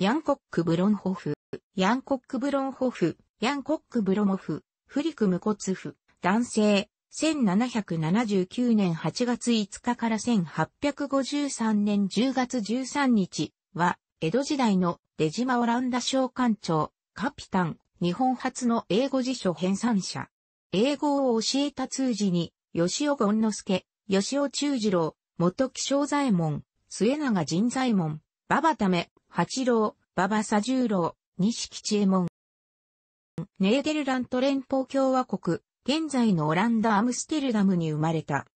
ヤンコック・ブロンホフ、ヤンコック・ブロンホフ、ヤンコック・ブロモフ、フリク・ムコツフ、男性、1779年8月5日から1853年10月13日は、江戸時代の出島オランダ商館長、カピタン、日本初の英語辞書編纂者。英語を教えた通詞に、吉尾権之助、吉尾忠次郎、元気正左衛門、末永仁左衛門、馬場ため、八郎、馬場サ十郎、西吉右衛門。ネーデルラント連邦共和国、現在のオランダ・アムステルダムに生まれた。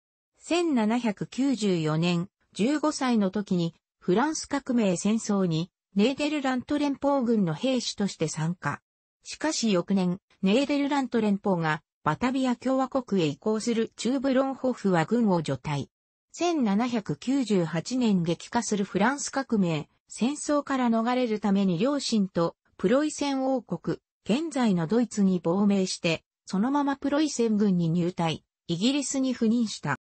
1794年、15歳の時に、フランス革命戦争に、ネーデルラント連邦軍の兵士として参加。しかし翌年、ネーデルラント連邦が、バタビア共和国へ移行する中ブロンホフは軍を除隊。1798年激化するフランス革命、戦争から逃れるために両親とプロイセン王国、現在のドイツに亡命して、そのままプロイセン軍に入隊、イギリスに赴任した。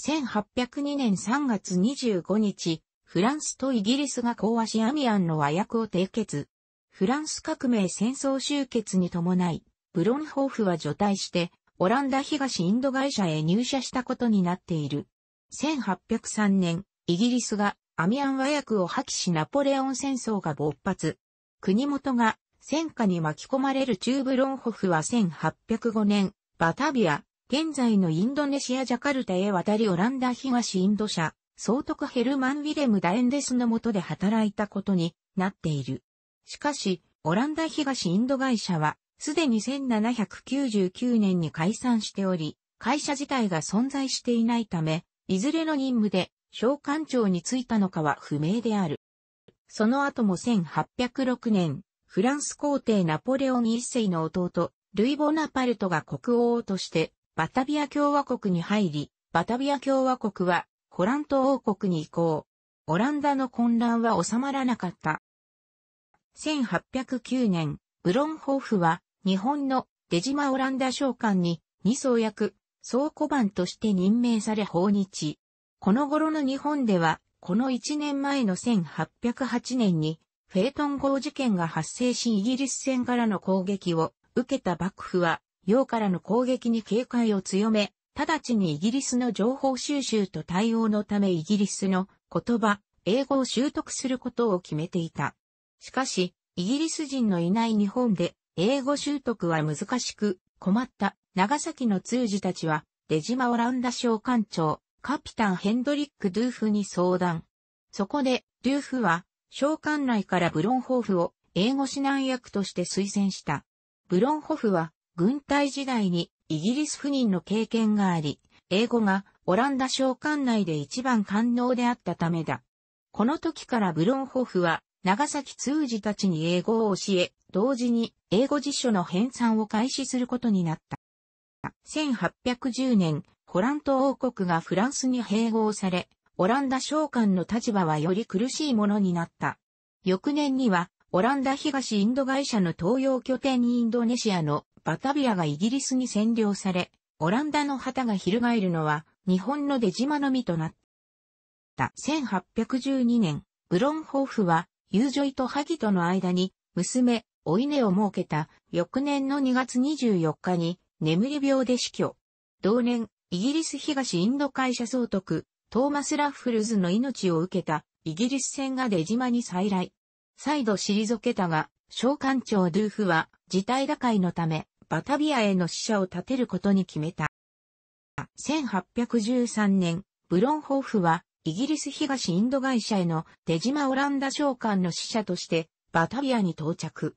1802年3月25日、フランスとイギリスが講和しアミアンの和訳を締結。フランス革命戦争終結に伴い、ブロンホーフは除隊して、オランダ東インド会社へ入社したことになっている。1803年、イギリスがアミアン和訳を破棄しナポレオン戦争が勃発。国元が戦火に巻き込まれるチューブロンホフは1805年、バタビア、現在のインドネシアジャカルタへ渡りオランダ東インド社、総督ヘルマン・ウィレム・ダエンデスの下で働いたことになっている。しかし、オランダ東インド会社は、すでに1799年に解散しており、会社自体が存在していないため、いずれの任務で小官庁に就いたのかは不明である。その後も1806年、フランス皇帝ナポレオン一世の弟、ルイ・ボナパルトが国王としてバタビア共和国に入り、バタビア共和国はコラント王国に移行。オランダの混乱は収まらなかった。1809年、ブロンホーフは日本の出島オランダ商館に二層役総小番として任命され訪日。この頃の日本では、この1年前の1808年に、フェイトン号事件が発生しイギリス船からの攻撃を受けた幕府は、洋からの攻撃に警戒を強め、直ちにイギリスの情報収集と対応のためイギリスの言葉、英語を習得することを決めていた。しかし、イギリス人のいない日本で英語習得は難しく、困った長崎の通事たちは、出島オランダ商館長、カピタンヘンドリック・ドゥーフに相談。そこで、ドゥーフは、商館内からブロンホフを英語指南役として推薦した。ブロンホフは、軍隊時代にイギリス赴任の経験があり、英語がオランダ商館内で一番官能であったためだ。この時からブロンホフは、長崎通事たちに英語を教え、同時に英語辞書の編纂を開始することになった。1810年、ホラント王国がフランスに併合され、オランダ商館の立場はより苦しいものになった。翌年には、オランダ東インド会社の東洋拠点インドネシアのバタビアがイギリスに占領され、オランダの旗が翻るのは日本の出島のみとなった。1812年、ブロンホーフは、ユージョイとハギとの間に、娘、お稲を設けた翌年の2月24日に眠り病で死去。同年、イギリス東インド会社総督、トーマス・ラッフルズの命を受けたイギリス船が出島に再来。再度退けたが、小艦長ドゥーフは事態打開のため、バタビアへの使者を立てることに決めた。1813年、ブロンホーフは、イギリス東インド会社への出島オランダ商館の使者として、バタビアに到着。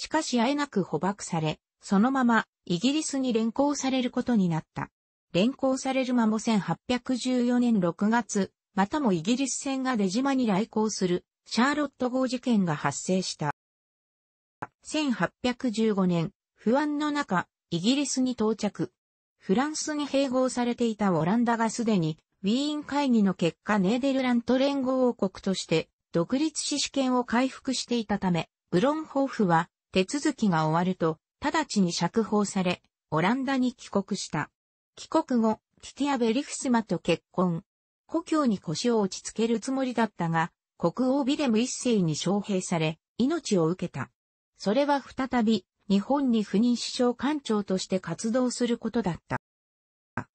しかしあえなく捕獲され、そのままイギリスに連行されることになった。連行される間も1814年6月、またもイギリス船が出島に来航するシャーロット号事件が発生した。1815年、不安の中、イギリスに到着。フランスに併合されていたオランダがすでに、ウィーン会議の結果ネーデルラント連合王国として、独立し主権を回復していたため、ブロンホーフは、手続きが終わると、直ちに釈放され、オランダに帰国した。帰国後、ティティア・ベリフスマと結婚。故郷に腰を落ち着けるつもりだったが、国王ビレム一世に招聘され、命を受けた。それは再び、日本に不妊首相官長として活動することだった。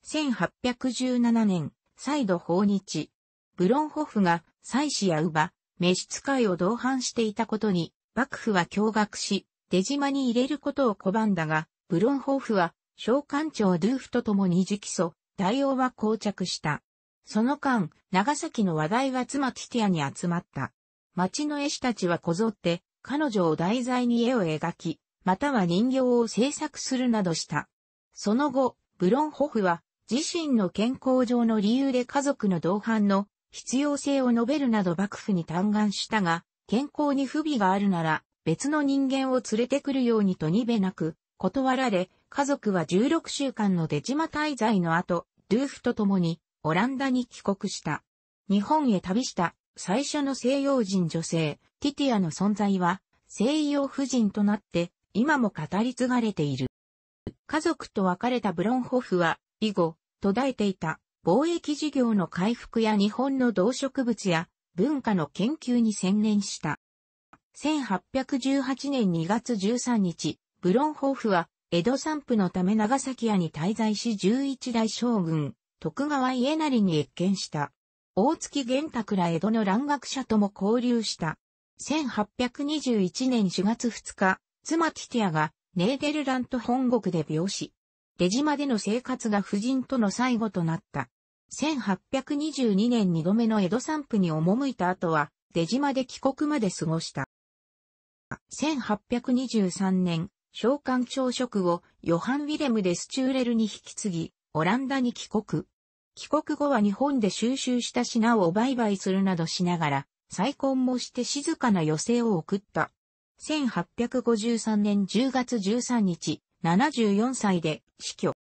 1817年、再度訪日。ブロンホフが、妻子や乳母、召使いを同伴していたことに、幕府は驚愕し、出島に入れることを拒んだが、ブロンホーフは、小官庁ドゥーフと共に直訴、対応は膠着した。その間、長崎の話題は妻ティティアに集まった。町の絵師たちはこぞって、彼女を題材に絵を描き、または人形を制作するなどした。その後、ブロンホフは、自身の健康上の理由で家族の同伴の必要性を述べるなど幕府に嘆願したが、健康に不備があるなら、別の人間を連れてくるようにとにべなく、断られ、家族は16週間の出島滞在の後、ドゥーフと共に、オランダに帰国した。日本へ旅した、最初の西洋人女性、ティティアの存在は、西洋夫人となって、今も語り継がれている。家族と別れたブロンホフは、以後、途絶えていた、貿易事業の回復や日本の動植物や文化の研究に専念した。1818年2月13日、ブロンホーフは、江戸散布のため長崎屋に滞在し11代将軍、徳川家成に越見した。大月玄拓ら江戸の蘭学者とも交流した。1821年4月2日、妻ティティアがネーデルラント本国で病死。出島での生活が夫人との最後となった。1822年2度目の江戸散布に赴いた後は、出島で帰国まで過ごした。1823年、召喚朝食をヨハン・ウィレム・デスチューレルに引き継ぎ、オランダに帰国。帰国後は日本で収集した品を売買するなどしながら、再婚もして静かな余生を送った。1853年10月13日、74歳で死去。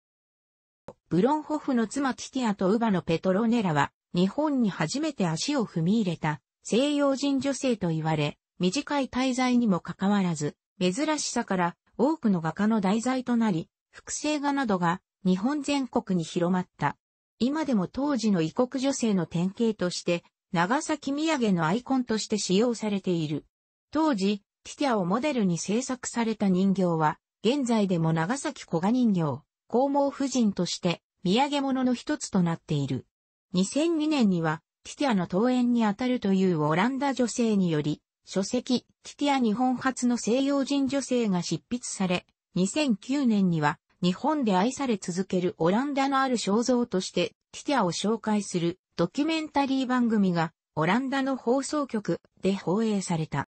ブロンホフの妻ティティアとウバのペトロネラは、日本に初めて足を踏み入れた西洋人女性と言われ、短い滞在にもかかわらず、珍しさから多くの画家の題材となり、複製画などが日本全国に広まった。今でも当時の異国女性の典型として、長崎土産のアイコンとして使用されている。当時、ティティアをモデルに制作された人形は、現在でも長崎小賀人形、皇毛夫人として土産物の一つとなっている。2002年にはティティアの登園にあたるというオランダ女性により、書籍ティティア日本初の西洋人女性が執筆され、2009年には日本で愛され続けるオランダのある肖像としてティティアを紹介するドキュメンタリー番組がオランダの放送局で放映された。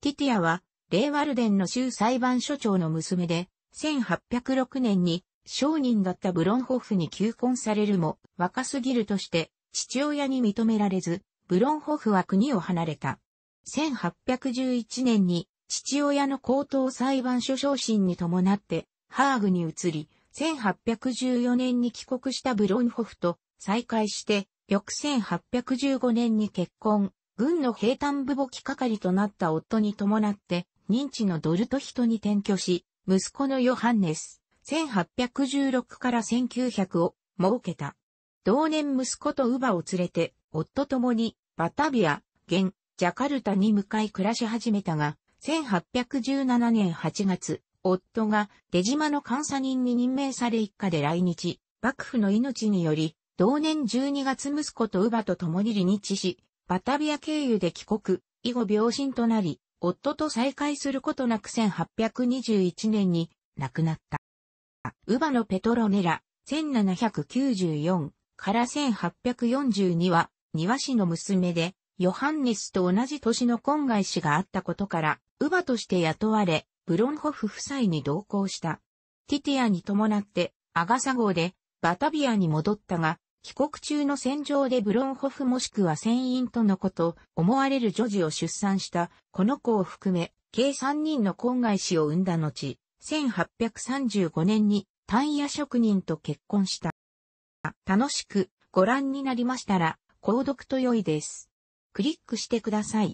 ティティアはレイワルデンの州裁判所長の娘で1806年に商人だったブロンホフに求婚されるも、若すぎるとして、父親に認められず、ブロンホフは国を離れた。1811年に、父親の高等裁判所昇進に伴って、ハーグに移り、1814年に帰国したブロンホフと再会して、翌1815年に結婚、軍の兵坦部簿記係となった夫に伴って、認知のドルトヒトに転居し、息子のヨハンネス、1816から1900を設けた。同年息子と乳母を連れて、夫ともに、バタビア、現、ジャカルタに向かい暮らし始めたが、1817年8月、夫が出島の監査人に任命され一家で来日、幕府の命により、同年12月息子と乳母と共に離日し、バタビア経由で帰国、以後病身となり、夫と再会することなく1821年に亡くなった。ウバのペトロネラ、1794から1842は、庭師の娘で、ヨハンネスと同じ年の婚外子があったことから、ウバとして雇われ、ブロンホフ夫妻に同行した。ティティアに伴って、アガサ号で、バタビアに戻ったが、帰国中の戦場でブロンホフもしくは船員とのこと、思われる女児を出産した、この子を含め、計3人の婚外子を産んだ後、1835年にタイヤ職人と結婚した。楽しくご覧になりましたら、購読と良いです。クリックしてください。